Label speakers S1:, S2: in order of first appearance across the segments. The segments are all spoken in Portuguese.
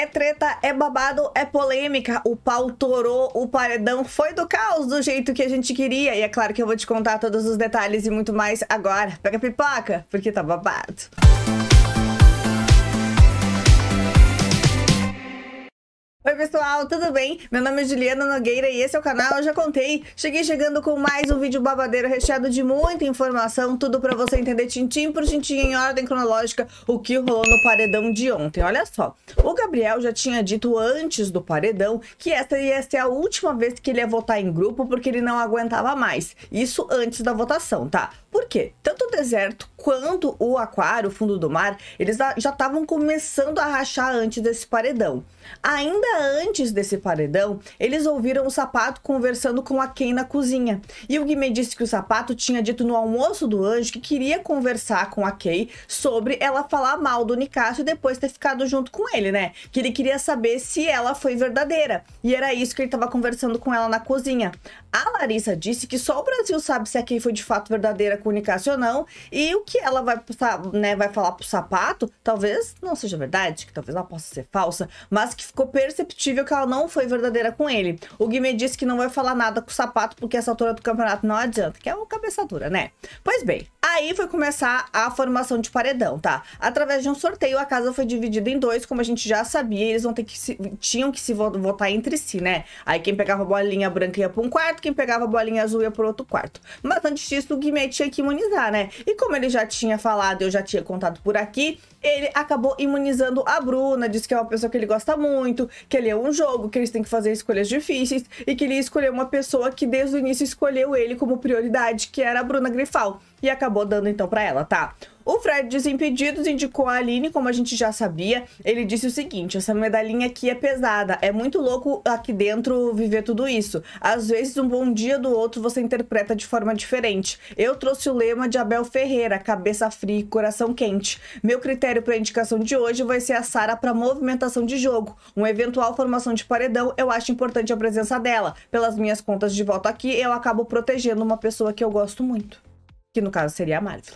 S1: É treta, é babado, é polêmica. O pau torou, o paredão foi do caos do jeito que a gente queria. E é claro que eu vou te contar todos os detalhes e muito mais agora. Pega a pipoca, porque tá babado. Música Oi pessoal, tudo bem? Meu nome é Juliana Nogueira e esse é o canal Eu Já Contei. Cheguei chegando com mais um vídeo babadeiro recheado de muita informação, tudo pra você entender tintim por tintim em ordem cronológica o que rolou no paredão de ontem. Olha só, o Gabriel já tinha dito antes do paredão que essa ia ser a última vez que ele ia votar em grupo porque ele não aguentava mais. Isso antes da votação, tá? Por quê? Tanto o deserto quanto o aquário, o fundo do mar, eles já estavam começando a rachar antes desse paredão. Ainda antes desse paredão, eles ouviram o sapato conversando com a Ken na cozinha. E o Guimê disse que o sapato tinha dito no almoço do anjo que queria conversar com a Kay sobre ela falar mal do Nicásio e depois ter ficado junto com ele, né? Que ele queria saber se ela foi verdadeira. E era isso que ele estava conversando com ela na cozinha. A Larissa disse que só o Brasil sabe se a Kay foi de fato verdadeira comunicacional e o que ela vai, né, vai falar pro sapato, talvez não seja verdade, que talvez ela possa ser falsa, mas que ficou perceptível que ela não foi verdadeira com ele. O Guimê disse que não vai falar nada com o sapato porque essa altura do campeonato não adianta, que é uma cabeçadura, né? Pois bem, Aí foi começar a formação de paredão, tá? Através de um sorteio, a casa foi dividida em dois, como a gente já sabia, eles vão ter que se, tinham que se votar entre si, né? Aí quem pegava a bolinha branca ia pra um quarto, quem pegava a bolinha azul ia pro outro quarto. Mas antes disso, o Guimê tinha que imunizar, né? E como ele já tinha falado, eu já tinha contado por aqui, ele acabou imunizando a Bruna, disse que é uma pessoa que ele gosta muito, que ele é um jogo, que eles têm que fazer escolhas difíceis e que ele ia escolher uma pessoa que desde o início escolheu ele como prioridade, que era a Bruna Grifal e acabou dando então para ela, tá? O Fred Desimpedidos indicou a Aline, como a gente já sabia. Ele disse o seguinte: essa medalhinha aqui é pesada. É muito louco aqui dentro viver tudo isso. Às vezes, um bom dia do outro você interpreta de forma diferente. Eu trouxe o lema de Abel Ferreira: cabeça fria e coração quente. Meu critério para a indicação de hoje vai ser a Sara para movimentação de jogo. Uma eventual formação de paredão, eu acho importante a presença dela. Pelas minhas contas de volta aqui, eu acabo protegendo uma pessoa que eu gosto muito que no caso seria a Marvel.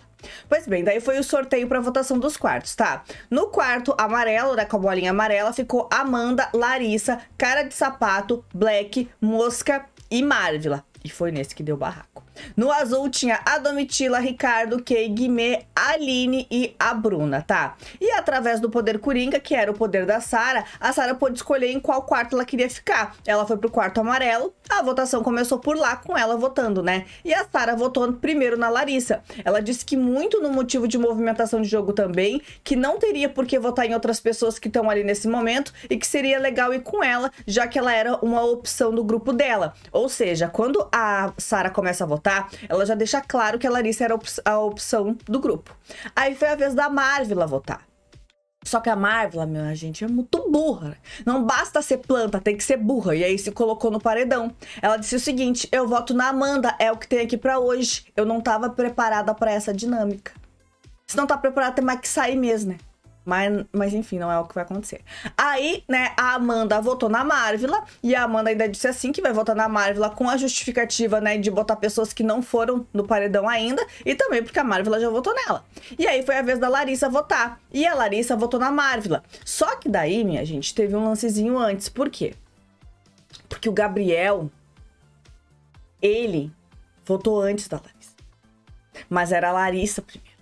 S1: Pois bem, daí foi o sorteio para votação dos quartos, tá? No quarto amarelo, né, com a bolinha amarela, ficou Amanda, Larissa, Cara de Sapato, Black, Mosca e Marvila. E foi nesse que deu barraco. No azul tinha a Domitila, Ricardo, Kay, Guimê, Aline e a Bruna, tá? E através do poder Coringa, que era o poder da Sara, a Sara pôde escolher em qual quarto ela queria ficar. Ela foi pro quarto amarelo, a votação começou por lá com ela votando, né? E a Sara votou primeiro na Larissa. Ela disse que muito no motivo de movimentação de jogo também, que não teria por que votar em outras pessoas que estão ali nesse momento e que seria legal ir com ela, já que ela era uma opção do grupo dela. Ou seja, quando a Sara começa a votar, tá? Ela já deixa claro que a Larissa era a opção do grupo. Aí foi a vez da Marvel votar. Só que a Marvel, minha gente, é muito burra. Né? Não basta ser planta, tem que ser burra. E aí se colocou no paredão. Ela disse o seguinte: eu voto na Amanda, é o que tem aqui para hoje. Eu não tava preparada para essa dinâmica. Se não tá preparada, tem mais que sair mesmo, né? Mas, mas enfim, não é o que vai acontecer. Aí, né, a Amanda votou na Marvel e a Amanda ainda disse assim que vai votar na Marvel com a justificativa, né, de botar pessoas que não foram no paredão ainda e também porque a Marvel já votou nela. E aí foi a vez da Larissa votar. E a Larissa votou na Marvel Só que daí, minha gente, teve um lancezinho antes. Por quê? Porque o Gabriel ele votou antes da Larissa. Mas era a Larissa primeiro.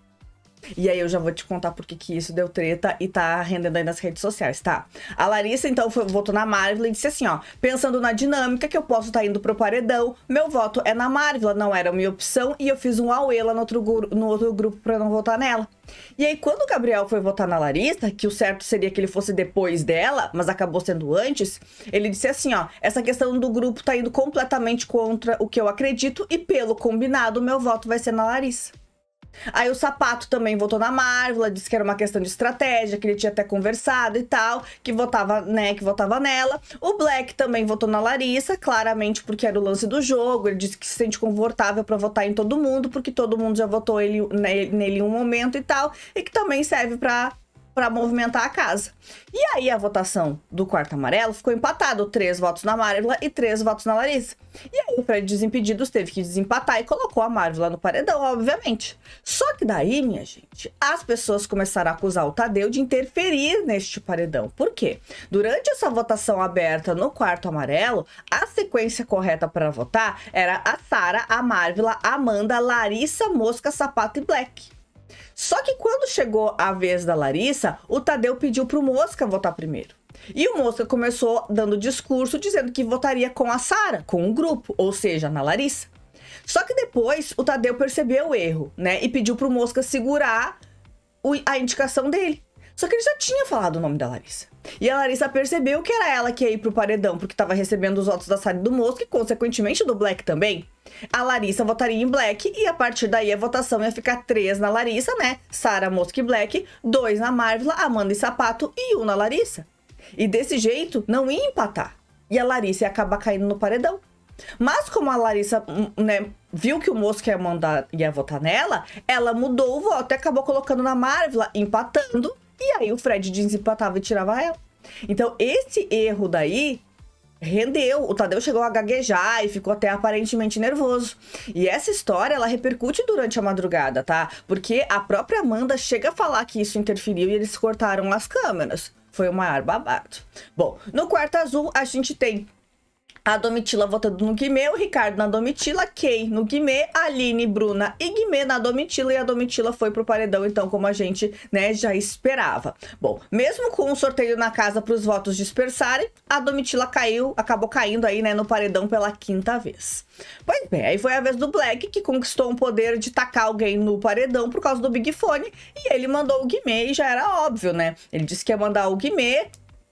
S1: E aí eu já vou te contar porque que isso deu treta e tá rendendo aí nas redes sociais, tá? A Larissa, então, foi, votou na Marvel e disse assim, ó... Pensando na dinâmica que eu posso estar tá indo pro paredão, meu voto é na Marvel, não era a minha opção. E eu fiz um auê lá no outro, no outro grupo pra não votar nela. E aí, quando o Gabriel foi votar na Larissa, que o certo seria que ele fosse depois dela, mas acabou sendo antes, ele disse assim, ó... Essa questão do grupo tá indo completamente contra o que eu acredito e pelo combinado, meu voto vai ser na Larissa. Aí o sapato também votou na Marvel, disse que era uma questão de estratégia, que ele tinha até conversado e tal, que votava, né, que votava nela. O Black também votou na Larissa, claramente porque era o lance do jogo, ele disse que se sente confortável para votar em todo mundo, porque todo mundo já votou ele, né, nele em um momento e tal, e que também serve para para movimentar a casa. E aí a votação do quarto amarelo ficou empatado, três votos na Marvel e três votos na Larissa. E aí o Fred Desimpedidos teve que desempatar e colocou a Marvel no paredão, obviamente. Só que daí, minha gente, as pessoas começaram a acusar o Tadeu de interferir neste paredão. Por quê? Durante essa votação aberta no quarto amarelo, a sequência correta para votar era a Sara, a Marvel, a Amanda, Larissa, Mosca, Sapato e Black. Só que quando chegou a vez da Larissa, o Tadeu pediu pro Mosca votar primeiro. E o Mosca começou dando discurso dizendo que votaria com a Sara, com o grupo, ou seja, na Larissa. Só que depois o Tadeu percebeu o erro, né? E pediu pro Mosca segurar o, a indicação dele. Só que ele já tinha falado o nome da Larissa. E a Larissa percebeu que era ela que ia ir pro paredão, porque tava recebendo os votos da Sally do Mosca e, consequentemente, do Black também. A Larissa votaria em Black e, a partir daí, a votação ia ficar três na Larissa, né? Sara, Mosca e Black, dois na Marvila, Amanda e Sapato e um na Larissa. E desse jeito, não ia empatar. E a Larissa ia acabar caindo no paredão. Mas como a Larissa hum, né, viu que o Mosca ia mandar ia votar nela, ela mudou o voto e acabou colocando na Marvel, empatando e aí o Fred desempatava e tirava ela. Então, esse erro daí rendeu. O Tadeu chegou a gaguejar e ficou até aparentemente nervoso. E essa história, ela repercute durante a madrugada, tá? Porque a própria Amanda chega a falar que isso interferiu e eles cortaram as câmeras. Foi o maior babado. Bom, no quarto azul a gente tem a Domitila votando no Guimê, o Ricardo na Domitila, Kay no Guimê, Aline, Bruna e Guimê na Domitila. E a Domitila foi pro paredão, então, como a gente né, já esperava. Bom, mesmo com o um sorteio na casa para os votos dispersarem, a Domitila caiu, acabou caindo aí né, no paredão pela quinta vez. Pois bem, aí foi a vez do Black, que conquistou um poder de tacar alguém no paredão por causa do Big Fone. E ele mandou o Guimê e já era óbvio, né? Ele disse que ia mandar o Guimê,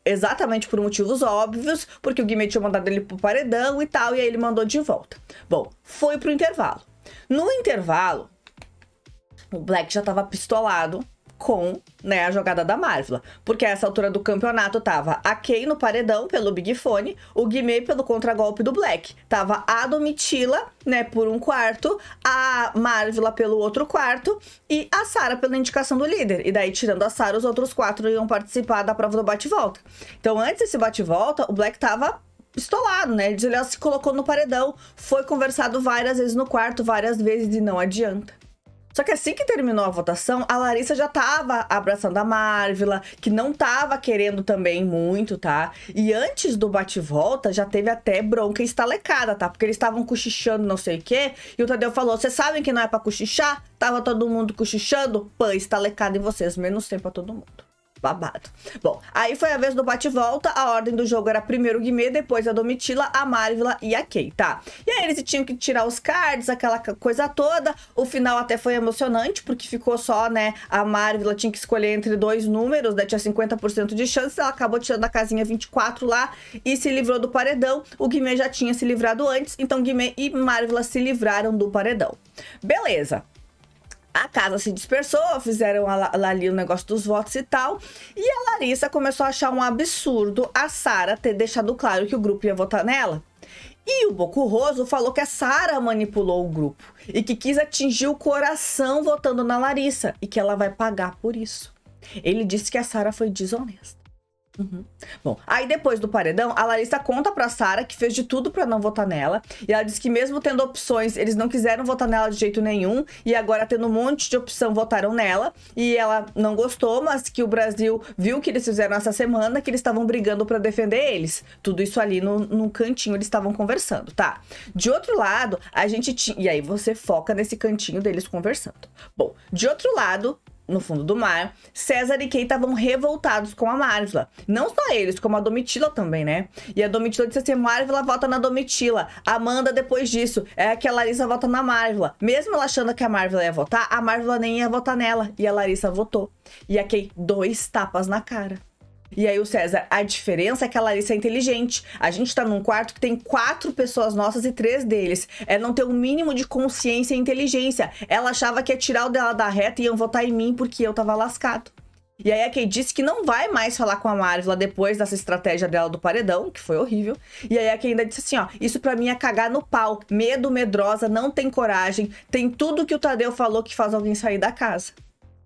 S1: exatamente por motivos óbvios, porque o Guimê tinha mandado ele pro paredão e tal, e aí ele mandou de volta. Bom, foi pro intervalo. No intervalo, o Black já tava pistolado, com né, a jogada da Marvel, Porque a essa altura do campeonato tava a Kay no paredão pelo Big Fone, o Guimê pelo contragolpe do Black. Tava a Domitila, né, por um quarto, a Marvel pelo outro quarto e a Sara pela indicação do líder. E daí, tirando a Sara, os outros quatro iam participar da prova do bate-volta. Então, antes desse bate-volta, o Black tava pistolado, né? Ele se colocou no paredão, foi conversado várias vezes no quarto, várias vezes e não adianta. Só que assim que terminou a votação, a Larissa já tava abraçando a Marvila, que não tava querendo também muito, tá? E antes do bate-volta, já teve até bronca estalecada, tá? Porque eles estavam cochichando não sei o quê, e o Tadeu falou, vocês sabem que não é pra cochichar? Tava todo mundo cochichando? Pã, estalecada em vocês, menos tempo a todo mundo. Babado. Bom, aí foi a vez do bate-volta. A ordem do jogo era primeiro o Guimê, depois a Domitila, a Marvila e a Kay, tá? E aí eles tinham que tirar os cards, aquela coisa toda. O final até foi emocionante, porque ficou só, né? A Marvila tinha que escolher entre dois números, né? Tinha 50% de chance. Ela acabou tirando a casinha 24 lá e se livrou do paredão. O Guimê já tinha se livrado antes, então Guimê e Marvila se livraram do paredão. Beleza a casa se dispersou, fizeram ali o negócio dos votos e tal. E a Larissa começou a achar um absurdo a Sara ter deixado claro que o grupo ia votar nela. E o Roso falou que a Sara manipulou o grupo e que quis atingir o coração votando na Larissa e que ela vai pagar por isso. Ele disse que a Sara foi desonesta. Uhum. Bom, aí depois do paredão, a Larissa conta pra Sara que fez de tudo para não votar nela. E ela diz que, mesmo tendo opções, eles não quiseram votar nela de jeito nenhum. E agora, tendo um monte de opção, votaram nela. E ela não gostou, mas que o Brasil viu o que eles fizeram essa semana, que eles estavam brigando para defender eles. Tudo isso ali no, num cantinho eles estavam conversando, tá? De outro lado, a gente tinha. E aí você foca nesse cantinho deles conversando. Bom, de outro lado, no fundo do mar, César e Kay estavam revoltados com a Marvila. Não só eles, como a Domitila também, né? E a Domitila disse assim: Marvila vota na Domitila. Amanda, depois disso, é que a Larissa vota na Marvila. Mesmo ela achando que a Marvila ia votar, a Marvila nem ia votar nela. E a Larissa votou. E a Kay, dois tapas na cara. E aí o César, a diferença é que a Larissa é inteligente. A gente tá num quarto que tem quatro pessoas nossas e três deles. É não ter o um mínimo de consciência e inteligência. Ela achava que ia tirar o dela da reta e iam votar em mim porque eu tava lascado. E aí a Kay disse que não vai mais falar com a Marvel depois dessa estratégia dela do paredão, que foi horrível. E aí a Kay ainda disse assim, ó, isso para mim é cagar no pau. Medo, medrosa, não tem coragem, tem tudo que o Tadeu falou que faz alguém sair da casa.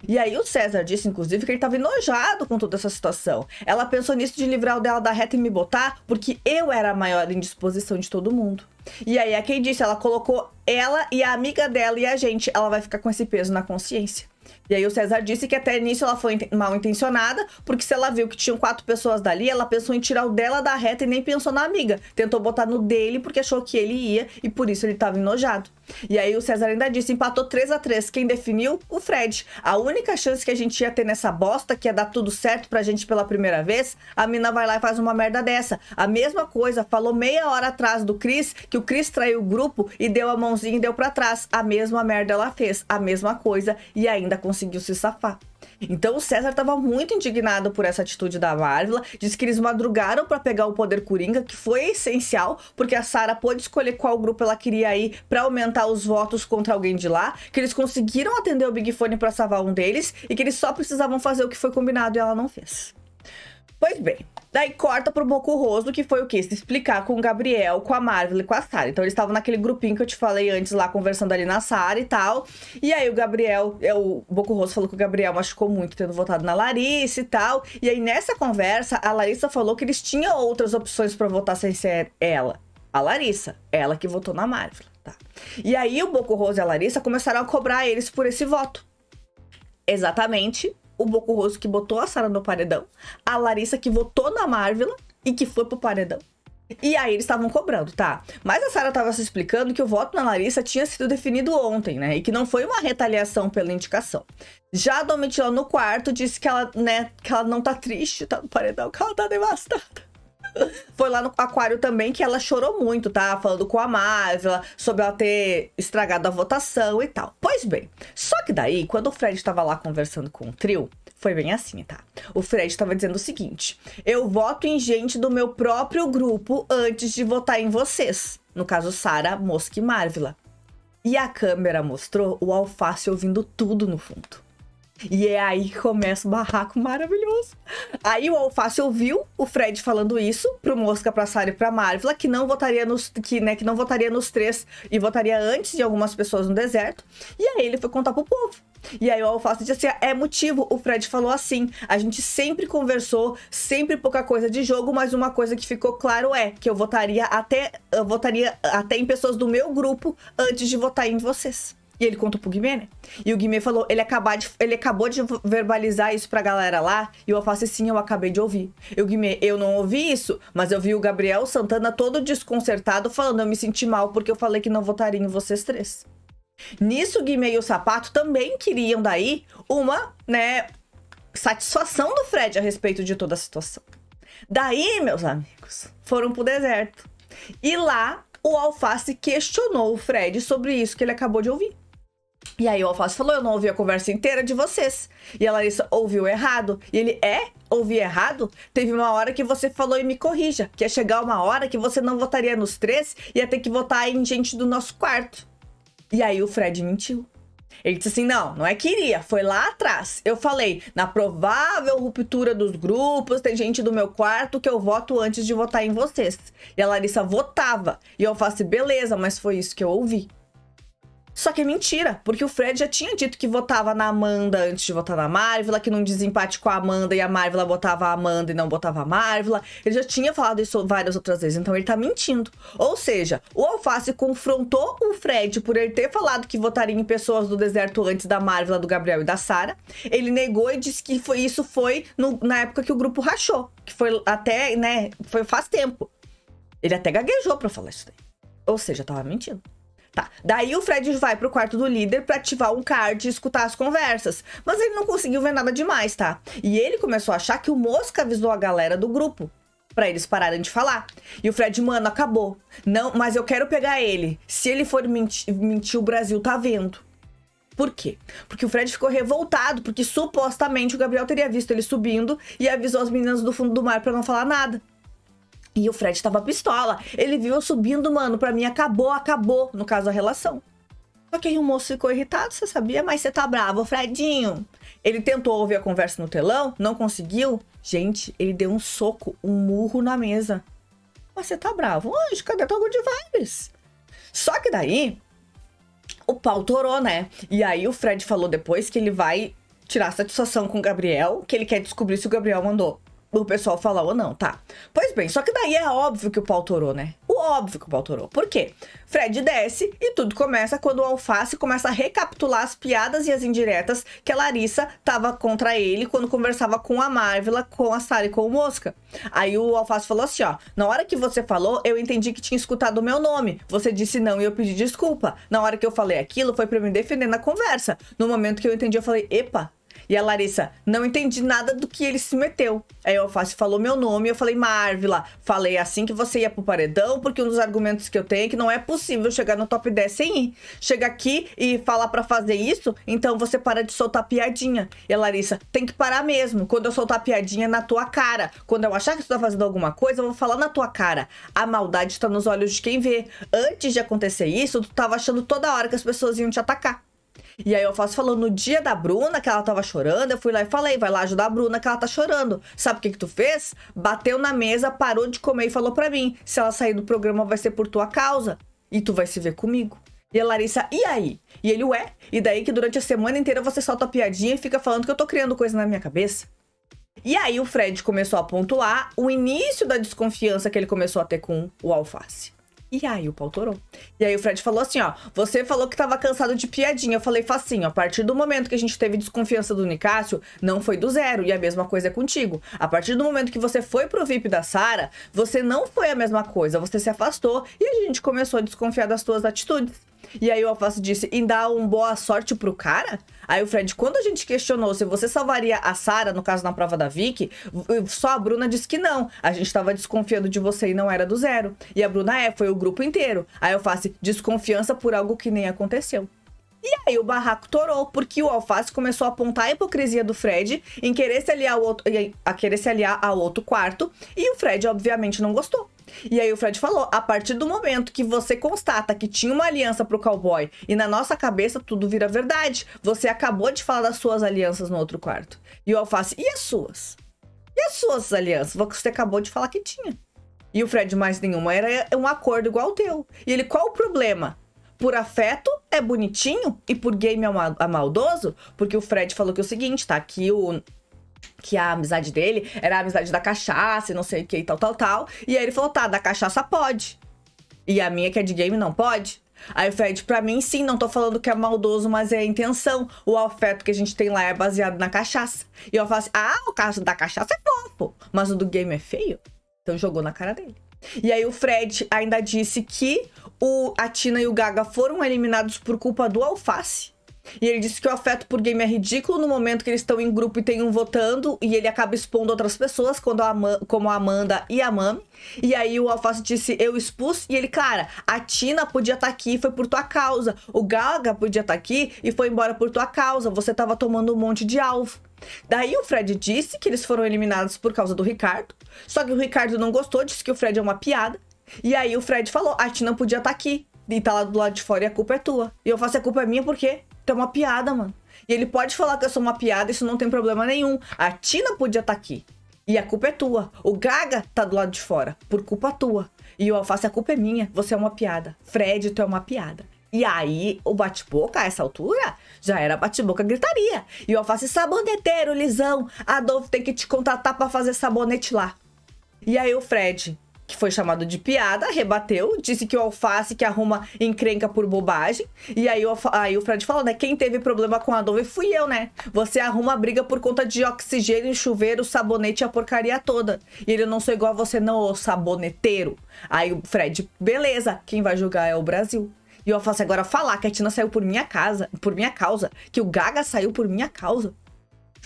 S1: E aí o César disse, inclusive, que ele estava enojado com toda essa situação. Ela pensou nisso de livrar o dela da reta e me botar, porque eu era a maior indisposição de todo mundo. E aí é quem disse, ela colocou ela e a amiga dela e a gente. Ela vai ficar com esse peso na consciência. E aí o César disse que até nisso ela foi mal intencionada, porque se ela viu que tinham quatro pessoas dali, ela pensou em tirar o dela da reta e nem pensou na amiga. Tentou botar no dele porque achou que ele ia e por isso ele estava enojado. E aí o César ainda disse, empatou 3 a 3 Quem definiu? O Fred. A única chance que a gente ia ter nessa bosta, que ia dar tudo certo pra gente pela primeira vez, a mina vai lá e faz uma merda dessa. A mesma coisa, falou meia hora atrás do Cris, que o Cris traiu o grupo e deu a mãozinha e deu pra trás. A mesma merda ela fez, a mesma coisa e ainda ainda conseguiu se safar. Então o César estava muito indignado por essa atitude da Marvel, disse que eles madrugaram para pegar o poder Coringa, que foi essencial, porque a Sara pôde escolher qual grupo ela queria ir para aumentar os votos contra alguém de lá, que eles conseguiram atender o Big Fone para salvar um deles e que eles só precisavam fazer o que foi combinado e ela não fez. Pois bem, Daí corta pro Boco Roso que foi o quê? Se explicar com o Gabriel, com a Marvel e com a Sara Então eles estavam naquele grupinho que eu te falei antes lá, conversando ali na Sara e tal. E aí o Gabriel, é, o Boco Roso falou que o Gabriel machucou muito tendo votado na Larissa e tal. E aí nessa conversa, a Larissa falou que eles tinham outras opções para votar sem ser ela. A Larissa, ela que votou na Marvel, tá? E aí o Boco Roso e a Larissa começaram a cobrar eles por esse voto. Exatamente o Boco Rosso que botou a Sara no paredão, a Larissa que votou na Marvel e que foi pro paredão. E aí eles estavam cobrando, tá? Mas a Sara estava se explicando que o voto na Larissa tinha sido definido ontem, né? E que não foi uma retaliação pela indicação. Já a Domitila no quarto disse que ela, né, que ela não tá triste, tá no paredão, que ela tá devastada. Foi lá no Aquário também que ela chorou muito, tá? Falando com a Marvel sobre ela ter estragado a votação e tal. Pois bem, só que daí, quando o Fred estava lá conversando com o trio, foi bem assim, tá? O Fred estava dizendo o seguinte: eu voto em gente do meu próprio grupo antes de votar em vocês. No caso, Sara, Mosca e Marvel. E a câmera mostrou o alface ouvindo tudo no fundo. E é aí que começa o barraco maravilhoso. Aí o Alface ouviu o Fred falando isso pro Mosca, pra Sara e pra Marvel, que não votaria nos que, né, que não votaria nos três e votaria antes de algumas pessoas no deserto. E aí ele foi contar pro povo. E aí o Alface disse assim, é motivo, o Fred falou assim, a gente sempre conversou, sempre pouca coisa de jogo, mas uma coisa que ficou claro é que eu votaria até eu votaria até em pessoas do meu grupo antes de votar em vocês. E ele conta pro Guimê, né? E o Guimê falou, ele, acabar de, ele acabou de verbalizar isso pra galera lá, e o Alface, sim, eu acabei de ouvir. E o Guimê, eu não ouvi isso, mas eu vi o Gabriel Santana todo desconcertado falando, eu me senti mal porque eu falei que não votaria em vocês três. Nisso, o Guimê e o Sapato também queriam daí uma, né, satisfação do Fred a respeito de toda a situação. Daí, meus amigos, foram pro deserto. E lá, o Alface questionou o Fred sobre isso que ele acabou de ouvir. E aí o Alface falou: Eu não ouvi a conversa inteira de vocês. E a Larissa ouviu errado. E ele é? Ouvi errado? Teve uma hora que você falou e me corrija. Que ia chegar uma hora que você não votaria nos três, ia ter que votar em gente do nosso quarto. E aí o Fred mentiu. Ele disse assim: não, não é que iria, foi lá atrás. Eu falei, na provável ruptura dos grupos, tem gente do meu quarto que eu voto antes de votar em vocês. E a Larissa votava. E eu faço, assim, beleza, mas foi isso que eu ouvi. Só que é mentira, porque o Fred já tinha dito que votava na Amanda antes de votar na Marvel, que num desempate com a Amanda e a Marvel botava a Amanda e não botava a Marvel. Ele já tinha falado isso várias outras vezes, então ele tá mentindo. Ou seja, o Alface confrontou o Fred por ele ter falado que votaria em pessoas do deserto antes da Marvel, do Gabriel e da Sara. Ele negou e disse que foi, isso foi no, na época que o grupo rachou, que foi até, né, foi faz tempo. Ele até gaguejou para falar isso daí. Ou seja, tava mentindo. Tá. Daí o Fred vai pro quarto do líder para ativar um card e escutar as conversas. Mas ele não conseguiu ver nada demais, tá? E ele começou a achar que o Mosca avisou a galera do grupo para eles pararem de falar. E o Fred, mano, acabou. Não, mas eu quero pegar ele. Se ele for mentir, mentir o Brasil tá vendo. Por quê? Porque o Fred ficou revoltado, porque supostamente o Gabriel teria visto ele subindo e avisou as meninas do fundo do mar para não falar nada. E o Fred tava pistola. Ele viu eu subindo, mano. Pra mim, acabou, acabou. No caso, a relação. Só que aí o moço ficou irritado, você sabia? Mas você tá bravo, Fredinho. Ele tentou ouvir a conversa no telão, não conseguiu. Gente, ele deu um soco, um murro na mesa. Mas você tá bravo? Anjo, cadê teu good vibes? Só que daí, o pau torou, né? E aí o Fred falou depois que ele vai tirar satisfação com o Gabriel, que ele quer descobrir se o Gabriel mandou o pessoal falar ou não, tá? Pois bem, só que daí é óbvio que o pau torou, né? O óbvio que o pau torou. Por quê? Fred desce e tudo começa quando o Alface começa a recapitular as piadas e as indiretas que a Larissa tava contra ele quando conversava com a Marvel, com a Sally e com o Mosca. Aí o Alface falou assim, ó, na hora que você falou, eu entendi que tinha escutado o meu nome. Você disse não e eu pedi desculpa. Na hora que eu falei aquilo, foi para me defender na conversa. No momento que eu entendi, eu falei, epa, e a Larissa, não entendi nada do que ele se meteu. Aí o Alface falou meu nome, eu falei, Marvila, falei assim que você ia pro paredão, porque um dos argumentos que eu tenho é que não é possível chegar no top 10 sem ir. Chega aqui e falar para fazer isso, então você para de soltar piadinha. E a Larissa, tem que parar mesmo. Quando eu soltar piadinha, na tua cara. Quando eu achar que tu tá fazendo alguma coisa, eu vou falar na tua cara. A maldade tá nos olhos de quem vê. Antes de acontecer isso, tu tava achando toda hora que as pessoas iam te atacar. E aí eu faço falando no dia da Bruna, que ela tava chorando, eu fui lá e falei, vai lá ajudar a Bruna, que ela tá chorando. Sabe o que que tu fez? Bateu na mesa, parou de comer e falou pra mim, se ela sair do programa vai ser por tua causa, e tu vai se ver comigo. E a Larissa, e aí? E ele, ué? E daí que durante a semana inteira você solta a piadinha e fica falando que eu tô criando coisa na minha cabeça? E aí o Fred começou a pontuar o início da desconfiança que ele começou a ter com o Alface. E aí o pau torou. E aí o Fred falou assim, ó, você falou que tava cansado de piadinha. Eu falei facinho, a partir do momento que a gente teve desconfiança do Nicásio, não foi do zero. E a mesma coisa é contigo. A partir do momento que você foi pro VIP da Sara, você não foi a mesma coisa, você se afastou e a gente começou a desconfiar das tuas atitudes. E aí o Alface disse, em dar um boa sorte pro cara? Aí o Fred, quando a gente questionou se você salvaria a Sara, no caso na prova da Vicky, só a Bruna disse que não. A gente tava desconfiando de você e não era do zero. E a Bruna é, foi o grupo inteiro. Aí eu faço desconfiança por algo que nem aconteceu. E aí o barraco torou, porque o Alface começou a apontar a hipocrisia do Fred em querer se aliar ao outro, a querer se aliar ao outro quarto, e o Fred obviamente não gostou. E aí o Fred falou: a partir do momento que você constata que tinha uma aliança pro cowboy e na nossa cabeça tudo vira verdade, você acabou de falar das suas alianças no outro quarto. E o Alface, e as suas? E as suas alianças? Você acabou de falar que tinha. E o Fred, mais nenhuma, era um acordo igual o teu. E ele, qual o problema? por afeto é bonitinho e por game é, maldoso, porque o Fred falou que é o seguinte, tá? Que o que a amizade dele era a amizade da cachaça e não sei o que e tal, tal, tal. E aí ele falou, tá, da cachaça pode. E a minha que é de game não pode. Aí o Fred, pra mim, sim, não tô falando que é maldoso, mas é a intenção. O afeto que a gente tem lá é baseado na cachaça. E eu falo assim, ah, o caso da cachaça é fofo, mas o do game é feio. Então jogou na cara dele. E aí o Fred ainda disse que o, a Tina e o Gaga foram eliminados por culpa do Alface. E ele disse que o afeto por game é ridículo no momento que eles estão em grupo e tem um votando e ele acaba expondo outras pessoas, quando a como a Amanda e a Mami. E aí o Alface disse, eu expus. E ele, cara, a Tina podia estar tá aqui foi por tua causa. O Gaga podia estar tá aqui e foi embora por tua causa. Você tava tomando um monte de alvo. Daí o Fred disse que eles foram eliminados por causa do Ricardo. Só que o Ricardo não gostou, disse que o Fred é uma piada. E aí o Fred falou: a gente não podia estar tá aqui. E tá lá do lado de fora e a culpa é tua. E eu faço a culpa é minha porque tu é uma piada, mano. E ele pode falar que eu sou uma piada, isso não tem problema nenhum. A Tina podia estar tá aqui. E a culpa é tua. O Gaga tá do lado de fora, por culpa tua. E o Alface, a culpa é minha. Você é uma piada. Fred, tu é uma piada. E aí, o bate-boca, a essa altura, já era bate-boca gritaria. E o alface, saboneteiro, Lisão, Adolfo tem que te contratar para fazer sabonete lá. E aí o Fred, que foi chamado de piada, rebateu, disse que o alface que arruma encrenca por bobagem. E aí o, aí o Fred falou, né? Quem teve problema com a Dove fui eu, né? Você arruma briga por conta de oxigênio, chuveiro, sabonete e a porcaria toda. E ele não sou igual a você, não, ô saboneteiro. Aí o Fred, beleza, quem vai julgar é o Brasil. E o Alface assim, agora falar que a Tina saiu por minha casa, por minha causa, que o Gaga saiu por minha causa.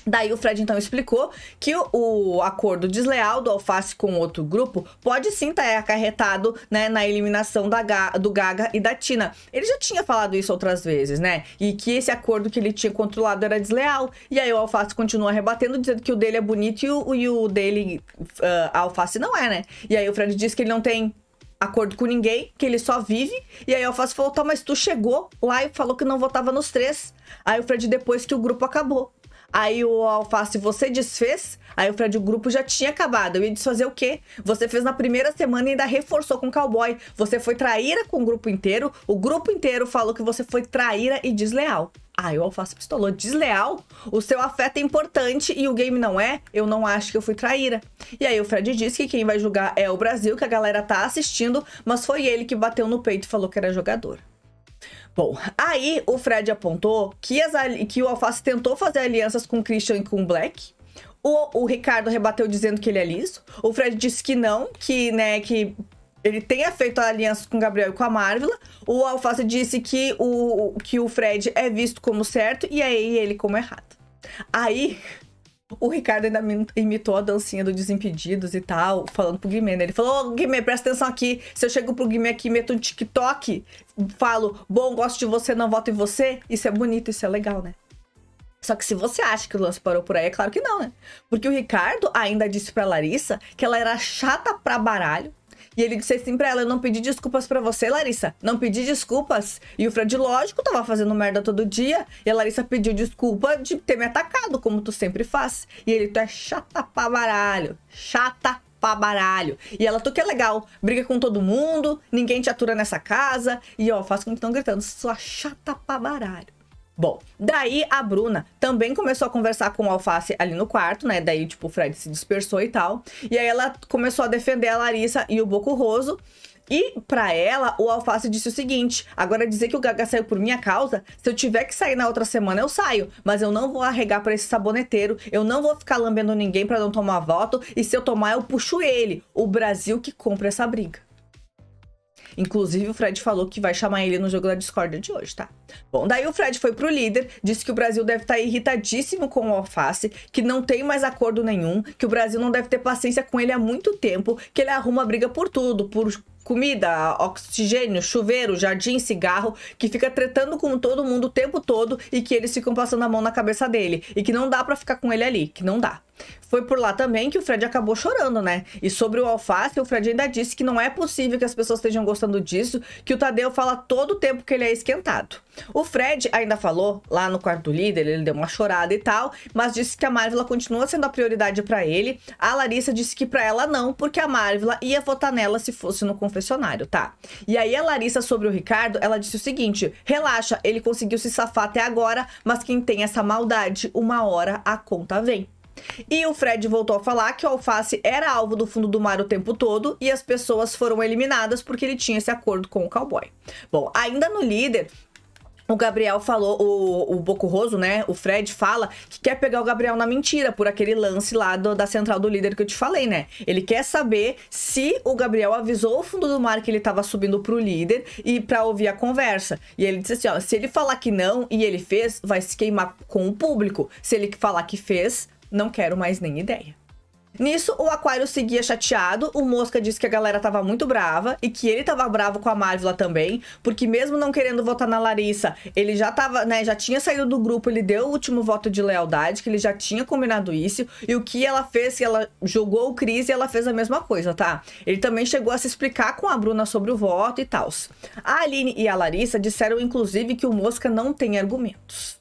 S1: Daí o Fred então explicou que o, acordo desleal do Alface com outro grupo pode sim estar tá acarretado né, na eliminação da Ga, do Gaga e da Tina. Ele já tinha falado isso outras vezes, né? E que esse acordo que ele tinha controlado era desleal. E aí o Alface continua rebatendo, dizendo que o dele é bonito e o, e o dele, uh, Alface, não é, né? E aí o Fred diz que ele não tem acordo com ninguém, que ele só vive. E aí o Alface falou: tá, mas tu chegou lá e falou que não votava nos três. Aí o Fred, depois que o grupo acabou. Aí o Alface, você desfez. Aí o Fred, o grupo já tinha acabado. Eu ia desfazer o quê? Você fez na primeira semana e ainda reforçou com o cowboy. Você foi traíra com o grupo inteiro. O grupo inteiro falou que você foi traíra e desleal. Ah, o Alface pistolou. Desleal? O seu afeto é importante e o game não é? Eu não acho que eu fui traíra. E aí o Fred diz que quem vai julgar é o Brasil, que a galera tá assistindo, mas foi ele que bateu no peito e falou que era jogador. Bom, aí o Fred apontou que, as, que o Alface tentou fazer alianças com o Christian e com o Black, o, o, Ricardo rebateu dizendo que ele é liso. O Fred disse que não, que, né, que ele tenha feito a aliança com o Gabriel e com a Marvel. O Alface disse que o, que o Fred é visto como certo e aí ele como errado. Aí o Ricardo ainda imitou a dancinha do Desimpedidos e tal, falando pro Guimê, né? Ele falou, ô oh, Guimê, presta atenção aqui. Se eu chego pro Guimê aqui e meto um TikTok, falo, bom, gosto de você, não voto em você, isso é bonito, isso é legal, né? Só que se você acha que o lance parou por aí, é claro que não, né? Porque o Ricardo ainda disse pra Larissa que ela era chata pra baralho, e ele disse assim pra ela: Eu não pedi desculpas para você, Larissa. Não pedi desculpas. E o Fred, lógico, tava fazendo merda todo dia. E a Larissa pediu desculpa de ter me atacado, como tu sempre faz. E ele, tu é chata pra baralho. Chata pra baralho. E ela, tu que é legal, briga com todo mundo, ninguém te atura nessa casa. E ó, faz com que estão gritando, sua chata pra baralho. Bom, daí a Bruna também começou a conversar com o Alface ali no quarto, né? Daí, tipo, o Fred se dispersou e tal. E aí ela começou a defender a Larissa e o Boco Roso. E para ela, o Alface disse o seguinte: agora dizer que o Gaga saiu por minha causa, se eu tiver que sair na outra semana, eu saio. Mas eu não vou arregar para esse saboneteiro, eu não vou ficar lambendo ninguém para não tomar voto, e se eu tomar, eu puxo ele. O Brasil que compra essa briga. Inclusive, o Fred falou que vai chamar ele no jogo da discórdia de hoje, tá? Bom, daí o Fred foi pro líder, disse que o Brasil deve estar tá irritadíssimo com o alface, que não tem mais acordo nenhum, que o Brasil não deve ter paciência com ele há muito tempo, que ele arruma briga por tudo, por comida, oxigênio, chuveiro, jardim, cigarro, que fica tretando com todo mundo o tempo todo e que eles ficam passando a mão na cabeça dele e que não dá para ficar com ele ali, que não dá. Foi por lá também que o Fred acabou chorando, né? E sobre o alface, o Fred ainda disse que não é possível que as pessoas estejam gostando disso, que o Tadeu fala todo o tempo que ele é esquentado. O Fred ainda falou lá no quarto do líder, ele deu uma chorada e tal, mas disse que a Marvel continua sendo a prioridade para ele. A Larissa disse que para ela não, porque a Marvel ia votar nela se fosse no confessionário, tá? E aí a Larissa sobre o Ricardo, ela disse o seguinte: "Relaxa, ele conseguiu se safar até agora, mas quem tem essa maldade, uma hora a conta vem." E o Fred voltou a falar que o Alface era alvo do fundo do mar o tempo todo e as pessoas foram eliminadas porque ele tinha esse acordo com o cowboy. Bom, ainda no líder, o Gabriel falou, o, o Bocurroso, né? O Fred fala que quer pegar o Gabriel na mentira por aquele lance lá do, da central do líder que eu te falei, né? Ele quer saber se o Gabriel avisou o fundo do mar que ele tava subindo pro líder e para ouvir a conversa. E ele disse assim: ó, se ele falar que não e ele fez, vai se queimar com o público. Se ele falar que fez, não quero mais nem ideia. Nisso, o Aquário seguia chateado, o Mosca disse que a galera tava muito brava e que ele tava bravo com a Marvel também, porque mesmo não querendo votar na Larissa, ele já tava, né, já tinha saído do grupo, ele deu o último voto de lealdade, que ele já tinha combinado isso, e o que ela fez, ela jogou o Cris e ela fez a mesma coisa, tá? Ele também chegou a se explicar com a Bruna sobre o voto e tal. A Aline e a Larissa disseram, inclusive, que o Mosca não tem argumentos.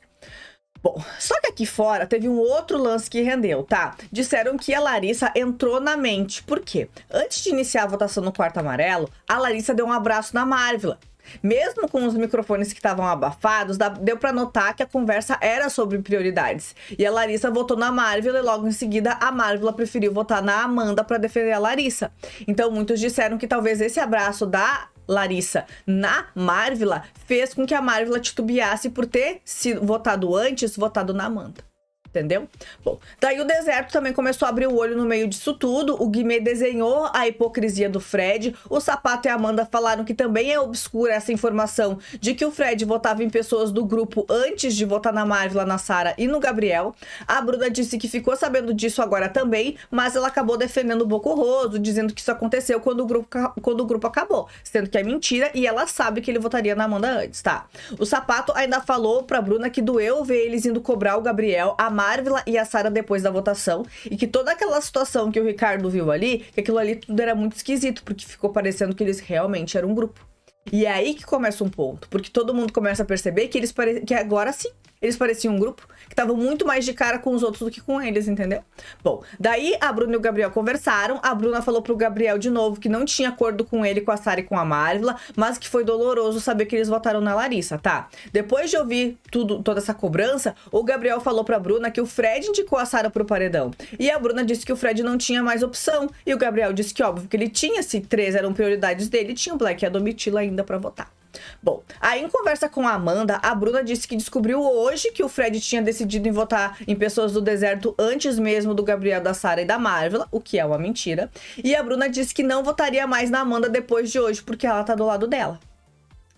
S1: Bom, só que aqui fora teve um outro lance que rendeu, tá? Disseram que a Larissa entrou na mente. Por quê? Antes de iniciar a votação no quarto amarelo, a Larissa deu um abraço na Marvel. Mesmo com os microfones que estavam abafados, deu para notar que a conversa era sobre prioridades. E a Larissa votou na Marvel e logo em seguida a Marvel preferiu votar na Amanda para defender a Larissa. Então muitos disseram que talvez esse abraço da Larissa, na Marvel fez com que a Marvel titubeasse por ter sido votado antes, votado na Amanda. Entendeu? Bom, daí o deserto também começou a abrir o olho no meio disso tudo. O Guimê desenhou a hipocrisia do Fred. O Sapato e a Amanda falaram que também é obscura essa informação de que o Fred votava em pessoas do grupo antes de votar na Marvel, na Sara e no Gabriel. A Bruna disse que ficou sabendo disso agora também, mas ela acabou defendendo o Roso, dizendo que isso aconteceu quando o, grupo, quando o grupo acabou, sendo que é mentira e ela sabe que ele votaria na Amanda antes, tá? O Sapato ainda falou pra Bruna que doeu ver eles indo cobrar o Gabriel. A Marvel e a Sarah depois da votação. E que toda aquela situação que o Ricardo viu ali, que aquilo ali tudo era muito esquisito, porque ficou parecendo que eles realmente eram um grupo. E é aí que começa um ponto, porque todo mundo começa a perceber que eles pare... que agora sim, eles pareciam um grupo que estavam muito mais de cara com os outros do que com eles, entendeu? Bom, daí a Bruna e o Gabriel conversaram. A Bruna falou pro Gabriel de novo que não tinha acordo com ele, com a Sara e com a Marvila, mas que foi doloroso saber que eles votaram na Larissa, tá? Depois de ouvir tudo, toda essa cobrança, o Gabriel falou pra Bruna que o Fred indicou a Sara pro paredão. E a Bruna disse que o Fred não tinha mais opção. E o Gabriel disse que, óbvio, que ele tinha, se três eram prioridades dele, tinha o Black e a Domitila ainda para votar. Bom, aí em conversa com a Amanda, a Bruna disse que descobriu hoje que o Fred tinha decidido em votar em pessoas do deserto antes mesmo do Gabriel, da Sara e da Marvel, o que é uma mentira. E a Bruna disse que não votaria mais na Amanda depois de hoje, porque ela tá do lado dela.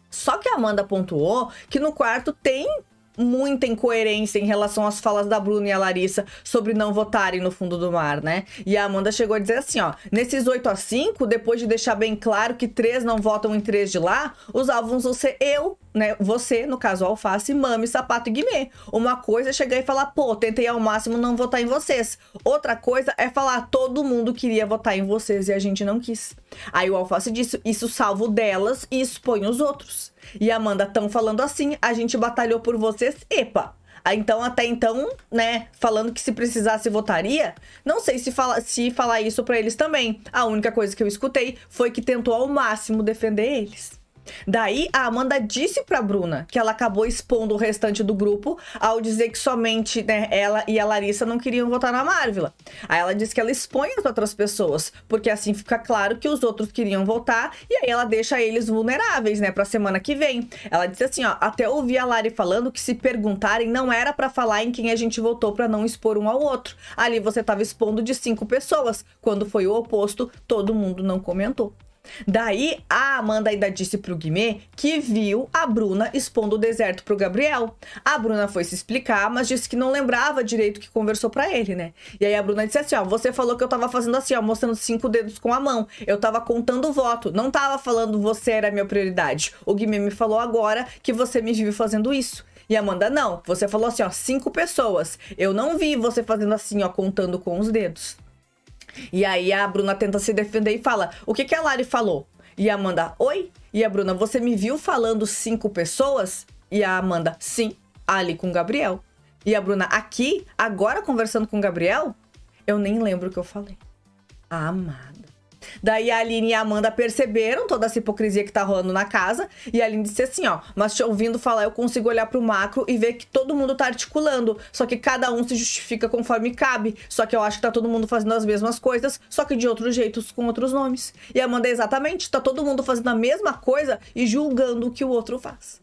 S1: Só que a Amanda pontuou que no quarto tem muita incoerência em relação às falas da Bruna e a Larissa sobre não votarem no fundo do mar, né? E a Amanda chegou a dizer assim, ó, nesses 8 a 5, depois de deixar bem claro que três não votam em três de lá, os álbuns vão ser eu, né, você, no caso Alface, Mami, Sapato e Guimê. Uma coisa é chegar e falar, pô, tentei ao máximo não votar em vocês. Outra coisa é falar, todo mundo queria votar em vocês e a gente não quis. Aí o Alface disse, isso salvo delas e expõe os outros. E Amanda, tão falando assim, a gente batalhou por vocês, epa. Ah, então, até então, né, falando que se precisasse votaria, não sei se, fala, se falar isso para eles também. A única coisa que eu escutei foi que tentou ao máximo defender eles. Daí a Amanda disse pra Bruna que ela acabou expondo o restante do grupo ao dizer que somente né, ela e a Larissa não queriam votar na Marvel. Aí ela disse que ela expõe as outras pessoas, porque assim fica claro que os outros queriam votar e aí ela deixa eles vulneráveis, né, pra semana que vem. Ela disse assim, ó, até ouvi a Lari falando que se perguntarem não era para falar em quem a gente votou para não expor um ao outro. Ali você tava expondo de cinco pessoas, quando foi o oposto, todo mundo não comentou. Daí a Amanda ainda disse pro Guimê que viu a Bruna expondo o deserto pro Gabriel. A Bruna foi se explicar, mas disse que não lembrava direito que conversou para ele, né? E aí a Bruna disse assim: ó, você falou que eu tava fazendo assim, ó, mostrando cinco dedos com a mão. Eu tava contando o voto, não tava falando você era a minha prioridade. O Guimê me falou agora que você me vive fazendo isso. E Amanda, não, você falou assim, ó, cinco pessoas. Eu não vi você fazendo assim, ó, contando com os dedos. E aí a Bruna tenta se defender e fala: O que, que a Lari falou? E a Amanda, oi? E a Bruna, você me viu falando cinco pessoas? E a Amanda, sim, ali com o Gabriel. E a Bruna, aqui, agora conversando com o Gabriel? Eu nem lembro o que eu falei. Amada. Daí a Aline e a Amanda perceberam toda essa hipocrisia que tá rolando na casa. E a Aline disse assim: ó, mas te ouvindo falar, eu consigo olhar pro macro e ver que todo mundo tá articulando. Só que cada um se justifica conforme cabe. Só que eu acho que tá todo mundo fazendo as mesmas coisas, só que de outros jeitos, com outros nomes. E a Amanda, exatamente, tá todo mundo fazendo a mesma coisa e julgando o que o outro faz.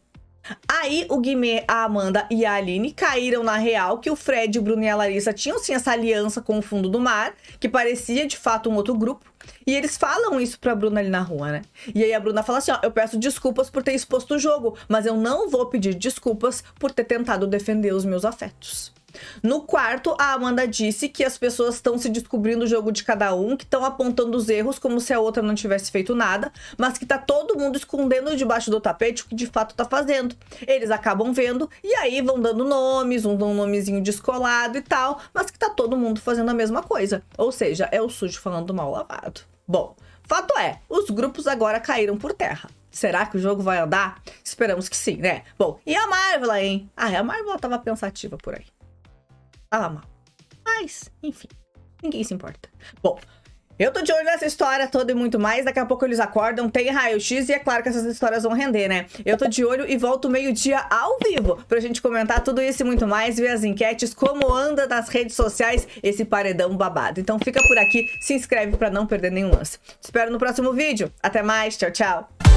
S1: Aí o Guimê, a Amanda e a Aline caíram na real que o Fred, o Bruno e a Larissa tinham sim essa aliança com o fundo do mar, que parecia de fato um outro grupo. E eles falam isso pra Bruna ali na rua, né? E aí a Bruna fala assim: ó, eu peço desculpas por ter exposto o jogo, mas eu não vou pedir desculpas por ter tentado defender os meus afetos. No quarto, a Amanda disse que as pessoas estão se descobrindo o jogo de cada um, que estão apontando os erros como se a outra não tivesse feito nada, mas que tá todo mundo escondendo debaixo do tapete o que de fato tá fazendo. Eles acabam vendo e aí vão dando nomes, um, um nomezinho descolado e tal, mas que tá todo mundo fazendo a mesma coisa. Ou seja, é o sujo falando mal lavado. Bom, fato é, os grupos agora caíram por terra. Será que o jogo vai andar? Esperamos que sim, né? Bom, e a Marvel, hein? Ah, a Marvel tava pensativa por aí fala mal. Mas, enfim, ninguém se importa. Bom, eu tô de olho nessa história toda e muito mais. Daqui a pouco eles acordam, tem raio-x e é claro que essas histórias vão render, né? Eu tô de olho e volto meio-dia ao vivo pra gente comentar tudo isso e muito mais, ver as enquetes, como anda nas redes sociais esse paredão babado. Então fica por aqui, se inscreve pra não perder nenhum lance. Te espero no próximo vídeo. Até mais, tchau, tchau.